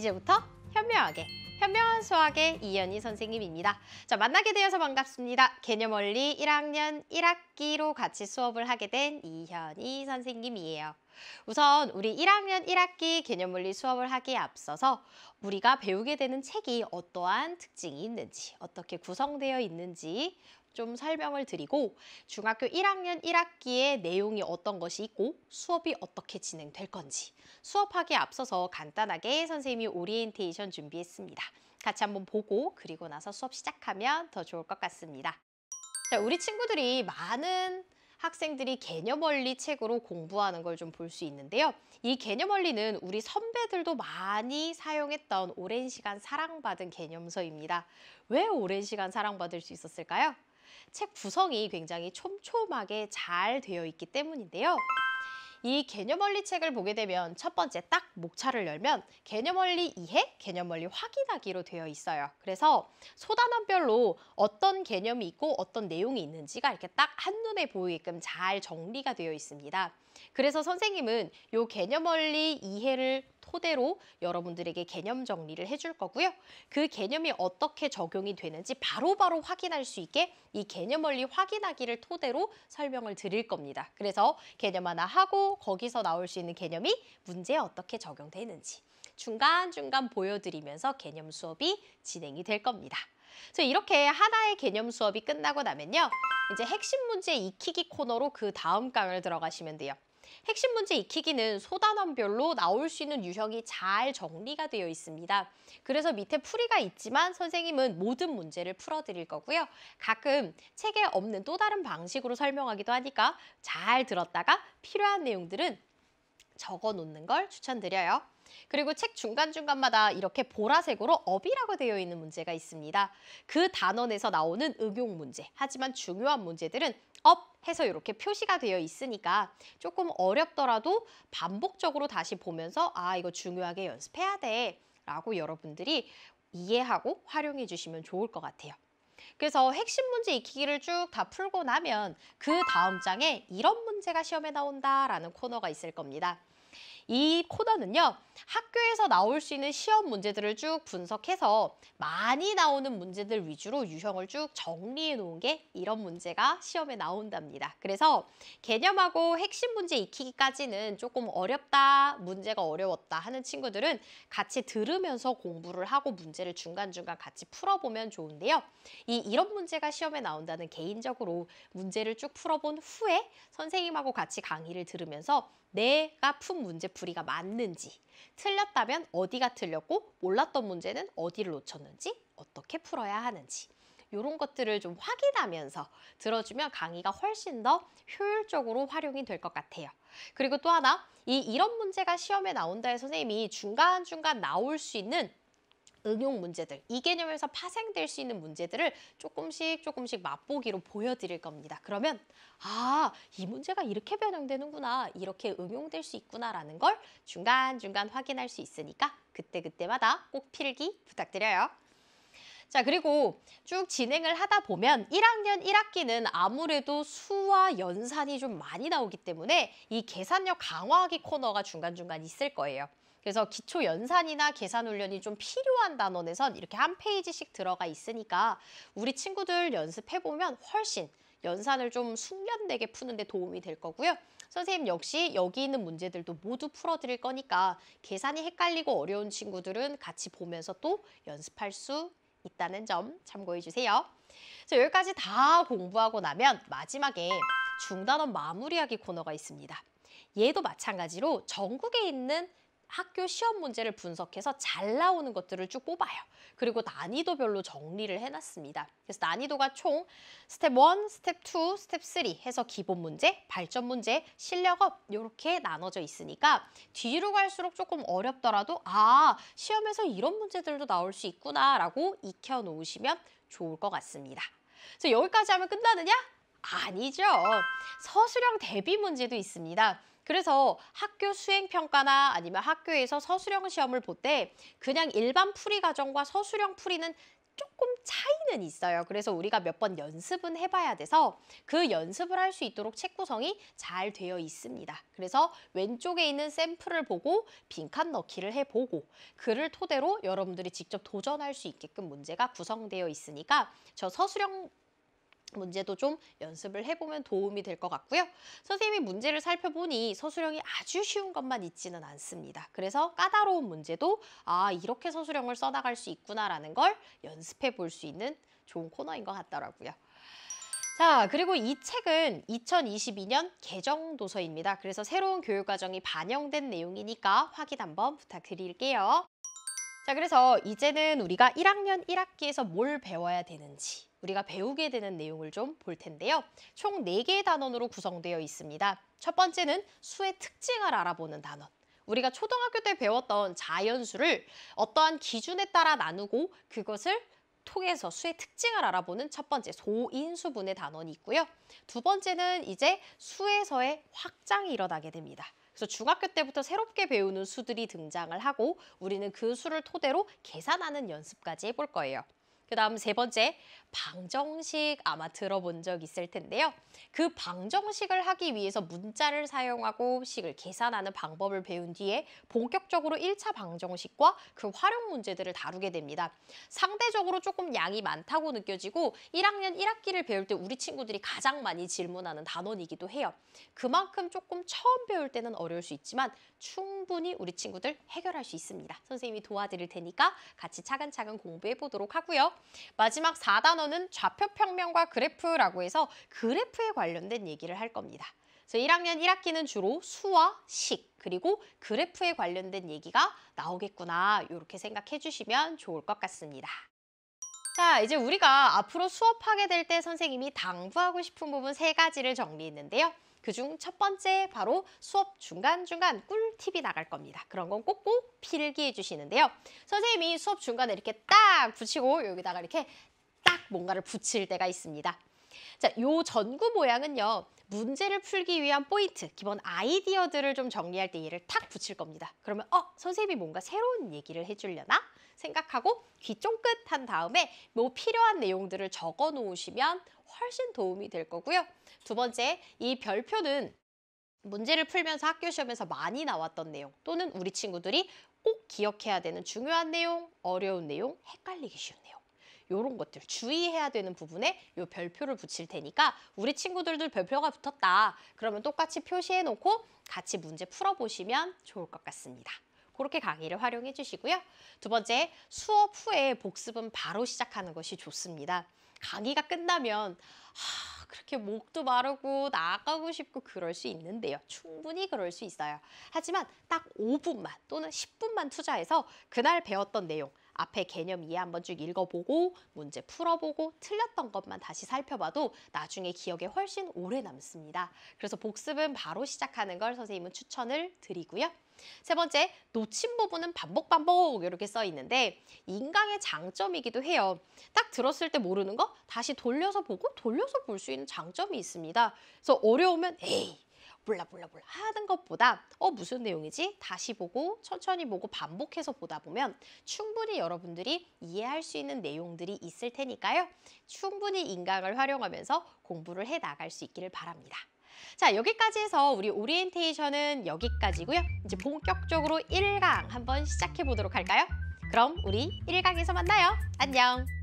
이제부터 현명하게 현명한 수학의 이현희 선생님입니다. 자, 만나게 되어서 반갑습니다. 개념원리 1학년 1학기로 같이 수업을 하게 된 이현희 선생님이에요. 우선 우리 1학년 1학기 개념원리 수업을 하기에 앞서서 우리가 배우게 되는 책이 어떠한 특징이 있는지 어떻게 구성되어 있는지 좀 설명을 드리고 중학교 1학년 1학기에 내용이 어떤 것이 있고 수업이 어떻게 진행될 건지 수업하기에 앞서서 간단하게 선생님이 오리엔테이션 준비했습니다. 같이 한번 보고 그리고 나서 수업 시작하면 더 좋을 것 같습니다. 자, 우리 친구들이 많은 학생들이 개념 원리 책으로 공부하는 걸 좀 볼 수 있는데요. 이 개념 원리는 우리 선배들도 많이 사용했던 오랜 시간 사랑받은 개념서입니다. 왜 오랜 시간 사랑받을 수 있었을까요? 책 구성이 굉장히 촘촘하게 잘 되어 있기 때문인데요. 이 개념 원리 책을 보게 되면 첫 번째 딱 목차를 열면 개념 원리 이해, 개념 원리 확인하기로 되어 있어요. 그래서 소단원별로 어떤 개념이 있고 어떤 내용이 있는지가 이렇게 딱 한눈에 보이게끔 잘 정리가 되어 있습니다. 그래서 선생님은 요 개념 원리 이해를 토대로 여러분들에게 개념 정리를 해 줄 거고요. 그 개념이 어떻게 적용이 되는지 바로바로 바로 확인할 수 있게 이 개념 원리 확인하기를 토대로 설명을 드릴 겁니다. 그래서 개념 하나 하고 거기서 나올 수 있는 개념이 문제에 어떻게 적용되는지 중간중간 보여드리면서 개념 수업이 진행이 될 겁니다. 그래서 이렇게 하나의 개념 수업이 끝나고 나면요. 이제 핵심 문제 익히기 코너로 그 다음 강을 들어가시면 돼요. 핵심 문제 익히기는 소단원별로 나올 수 있는 유형이 잘 정리가 되어 있습니다. 그래서 밑에 풀이가 있지만 선생님은 모든 문제를 풀어드릴 거고요. 가끔 책에 없는 또 다른 방식으로 설명하기도 하니까 잘 들었다가 필요한 내용들은 적어 놓는 걸 추천드려요. 그리고 책 중간중간마다 이렇게 보라색으로 업이라고 되어 있는 문제가 있습니다. 그 단원에서 나오는 응용 문제, 하지만 중요한 문제들은 업 해서 이렇게 표시가 되어 있으니까 조금 어렵더라도 반복적으로 다시 보면서 아 이거 중요하게 연습해야 돼 라고 여러분들이 이해하고 활용해 주시면 좋을 것 같아요. 그래서 핵심 문제 익히기를 쭉 다 풀고 나면 그 다음 장에 이런 문제가 시험에 나온다라는 코너가 있을 겁니다. 이 코너는요. 학교에서 나올 수 있는 시험 문제들을 쭉 분석해서 많이 나오는 문제들 위주로 유형을 쭉 정리해 놓은 게 이런 문제가 시험에 나온답니다. 그래서 개념하고 핵심 문제 익히기까지는 조금 어렵다, 문제가 어려웠다 하는 친구들은 같이 들으면서 공부를 하고 문제를 중간중간 같이 풀어보면 좋은데요. 이 이런 문제가 시험에 나온다는 개인적으로 문제를 쭉 풀어본 후에 선생님하고 같이 강의를 들으면서 내가 푼 문제 풀리가 맞는지, 틀렸다면 어디가 틀렸고 몰랐던 문제는 어디를 놓쳤는지, 어떻게 풀어야 하는지 이런 것들을 좀 확인하면서 들어주면 강의가 훨씬 더 효율적으로 활용이 될 것 같아요. 그리고 또 하나, 이 이런 문제가 시험에 나온다 해 선생님이 중간중간 나올 수 있는 응용 문제들, 이 개념에서 파생될 수 있는 문제들을 조금씩 조금씩 맛보기로 보여드릴 겁니다. 그러면 아, 이 문제가 이렇게 변형되는구나, 이렇게 응용될 수 있구나라는 걸 중간중간 확인할 수 있으니까 그때그때마다 꼭 필기 부탁드려요. 자 그리고 쭉 진행을 하다 보면 1학년 1학기는 아무래도 수와 연산이 좀 많이 나오기 때문에 이 계산력 강화하기 코너가 중간중간 있을 거예요. 그래서 기초 연산이나 계산 훈련이 좀 필요한 단원에선 이렇게 한 페이지씩 들어가 있으니까 우리 친구들 연습해보면 훨씬 연산을 좀 숙련되게 푸는데 도움이 될 거고요. 선생님 역시 여기 있는 문제들도 모두 풀어드릴 거니까 계산이 헷갈리고 어려운 친구들은 같이 보면서 또 연습할 수 있다는 점 참고해 주세요. 그래서 여기까지 다 공부하고 나면 마지막에 중단원 마무리하기 코너가 있습니다. 얘도 마찬가지로 전국에 있는 학교 시험 문제를 분석해서 잘 나오는 것들을 쭉 뽑아요. 그리고 난이도별로 정리를 해놨습니다. 그래서 난이도가 총 스텝 1, 스텝 2, 스텝 3 해서 기본 문제, 발전 문제, 실력업 이렇게 나눠져 있으니까 뒤로 갈수록 조금 어렵더라도 아 시험에서 이런 문제들도 나올 수 있구나라고 익혀놓으시면 좋을 것 같습니다. 그래서 여기까지 하면 끝나느냐? 아니죠. 서술형 대비 문제도 있습니다. 그래서 학교 수행평가나 아니면 학교에서 서술형 시험을 볼 때 그냥 일반 풀이 과정과 서술형 풀이는 조금 차이는 있어요. 그래서 우리가 몇 번 연습은 해봐야 돼서 그 연습을 할 수 있도록 책 구성이 잘 되어 있습니다. 그래서 왼쪽에 있는 샘플을 보고 빈칸 넣기를 해보고 글을 토대로 여러분들이 직접 도전할 수 있게끔 문제가 구성되어 있으니까 저 서술형 문제도 좀 연습을 해보면 도움이 될 것 같고요. 선생님이 문제를 살펴보니 서술형이 아주 쉬운 것만 있지는 않습니다. 그래서 까다로운 문제도 아 이렇게 서술형을 써나갈 수 있구나라는 걸 연습해 볼 수 있는 좋은 코너인 것 같더라고요. 자, 그리고 이 책은 2022년 개정 도서입니다. 그래서 새로운 교육과정이 반영된 내용이니까 확인 한번 부탁드릴게요. 자, 그래서 이제는 우리가 1학년 1학기에서 뭘 배워야 되는지 우리가 배우게 되는 내용을 좀 볼 텐데요. 총 4개의 단원으로 구성되어 있습니다. 첫 번째는 수의 특징을 알아보는 단원. 우리가 초등학교 때 배웠던 자연수를 어떠한 기준에 따라 나누고 그것을 통해서 수의 특징을 알아보는 첫 번째 소인수분의 단원이 있고요. 두 번째는 이제 수에서의 확장이 일어나게 됩니다. 그래서 중학교 때부터 새롭게 배우는 수들이 등장을 하고 우리는 그 수를 토대로 계산하는 연습까지 해볼 거예요. 그 다음 세 번째, 방정식 아마 들어본 적 있을 텐데요. 그 방정식을 하기 위해서 문자를 사용하고 식을 계산하는 방법을 배운 뒤에 본격적으로 일차 방정식과 그 활용 문제들을 다루게 됩니다. 상대적으로 조금 양이 많다고 느껴지고 1학년 1학기를 배울 때 우리 친구들이 가장 많이 질문하는 단원이기도 해요. 그만큼 조금 처음 배울 때는 어려울 수 있지만 충분히 우리 친구들 해결할 수 있습니다. 선생님이 도와드릴 테니까 같이 차근차근 공부해 보도록 하고요. 마지막 4단원은 좌표 평면과 그래프라고 해서 그래프에 관련된 얘기를 할 겁니다. 그래서 1학년 1학기는 주로 수와 식 그리고 그래프에 관련된 얘기가 나오겠구나 이렇게 생각해 주시면 좋을 것 같습니다. 자, 이제 우리가 앞으로 수업하게 될 때 선생님이 당부하고 싶은 부분 세 가지를 정리했는데요. 그중 첫 번째 바로 수업 중간중간 꿀팁이 나갈 겁니다. 그런 건 꼭꼭 필기해 주시는데요. 선생님이 수업 중간에 이렇게 딱 붙이고 여기다가 이렇게 딱 뭔가를 붙일 때가 있습니다. 자, 요 전구 모양은요. 문제를 풀기 위한 포인트, 기본 아이디어들을 좀 정리할 때 얘를 탁 붙일 겁니다. 그러면 어, 선생님이 뭔가 새로운 얘기를 해주려나? 생각하고 귀 쫑긋 한 다음에 뭐 필요한 내용들을 적어 놓으시면 훨씬 도움이 될 거고요. 두 번째, 이 별표는 문제를 풀면서 학교 시험에서 많이 나왔던 내용 또는 우리 친구들이 꼭 기억해야 되는 중요한 내용, 어려운 내용, 헷갈리기 쉬운 내용 이런 것들 주의해야 되는 부분에 요 별표를 붙일 테니까 우리 친구들도 별표가 붙었다. 그러면 똑같이 표시해놓고 같이 문제 풀어보시면 좋을 것 같습니다. 그렇게 강의를 활용해 주시고요. 두 번째, 수업 후에 복습은 바로 시작하는 것이 좋습니다. 강의가 끝나면 하, 그렇게 목도 마르고 나가고 싶고 그럴 수 있는데요. 충분히 그럴 수 있어요. 하지만 딱 5분만 또는 10분만 투자해서 그날 배웠던 내용 앞에 개념 이해 한번 쭉 읽어보고 문제 풀어보고 틀렸던 것만 다시 살펴봐도 나중에 기억에 훨씬 오래 남습니다. 그래서 복습은 바로 시작하는 걸 선생님은 추천을 드리고요. 세 번째, 놓친 부분은 반복 반복 이렇게 써 있는데 인강의 장점이기도 해요. 딱 들었을 때 모르는 거 다시 돌려서 보고 돌려서 볼 수 있는 장점이 있습니다. 그래서 어려우면 에이 볼라볼라볼라 하던 것보다 어 무슨 내용이지? 다시 보고 천천히 보고 반복해서 보다 보면 충분히 여러분들이 이해할 수 있는 내용들이 있을 테니까요. 충분히 인강을 활용하면서 공부를 해 나갈 수 있기를 바랍니다. 자 여기까지 해서 우리 오리엔테이션은 여기까지고요. 이제 본격적으로 1강 한번 시작해 보도록 할까요? 그럼 우리 1강에서 만나요. 안녕!